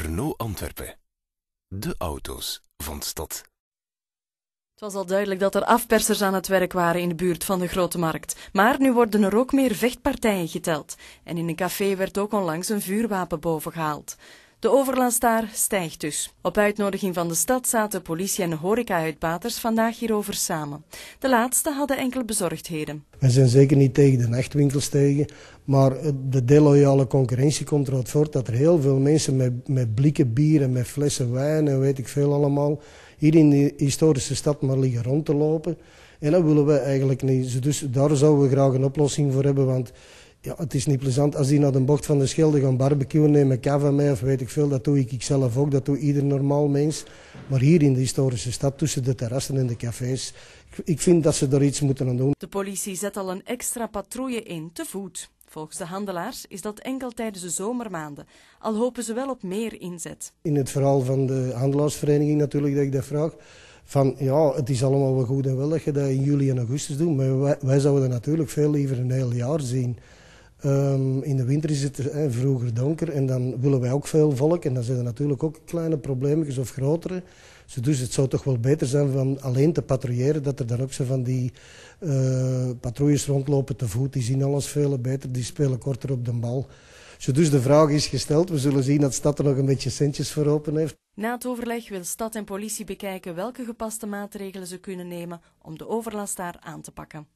Renault Antwerpen. De auto's van de stad. Het was al duidelijk dat er afpersers aan het werk waren in de buurt van de Grote Markt. Maar nu worden er ook meer vechtpartijen geteld. En in een café werd ook onlangs een vuurwapen bovengehaald. De overlast daar stijgt dus. Op uitnodiging van de stad zaten politie en horeca-uitbaters vandaag hierover samen. De laatste hadden enkele bezorgdheden. We zijn zeker niet tegen de nachtwinkels tegen, maar de deloyale concurrentie komt eruit voort dat er heel veel mensen met, met blikken bier en met flessen wijn en weet ik veel allemaal hier in de historische stad maar liggen rond te lopen. En dat willen we eigenlijk niet. Dus daar zouden we graag een oplossing voor hebben, want ja, het is niet plezant als die naar de bocht van de schilder gaan barbecuen nemen, elkaar mee. of weet ik veel. Dat doe ik, ik zelf ook, dat doet ieder normaal mens. Maar hier in de historische stad, tussen de terrassen en de cafés, ik, vind dat ze er iets moeten aan doen. De politie zet al een extra patrouille in, te voet. Volgens de handelaars is dat enkel tijdens de zomermaanden, al hopen ze wel op meer inzet. In het verhaal van de handelaarsvereniging natuurlijk dat ik dat vraag van ja, het is allemaal wel goed en wel dat je dat in juli en augustus doet, maar wij, wij zouden natuurlijk veel liever een heel jaar zien. Ehm, in de winter is het vroeger donker en dan willen wij ook veel volk. En dan zijn er natuurlijk ook kleine problemen of grotere. Dus het zou toch wel beter zijn van alleen te patrouilleren, dat er dan ook zo van die eh, patrouilles rondlopen te voet. Die zien alles veel beter, die spelen korter op de bal. Dus de vraag is gesteld. We zullen zien dat Stad er nog een beetje centjes voor open heeft. Na het overleg wil Stad en politie bekijken welke gepaste maatregelen ze kunnen nemen om de overlast daar aan te pakken.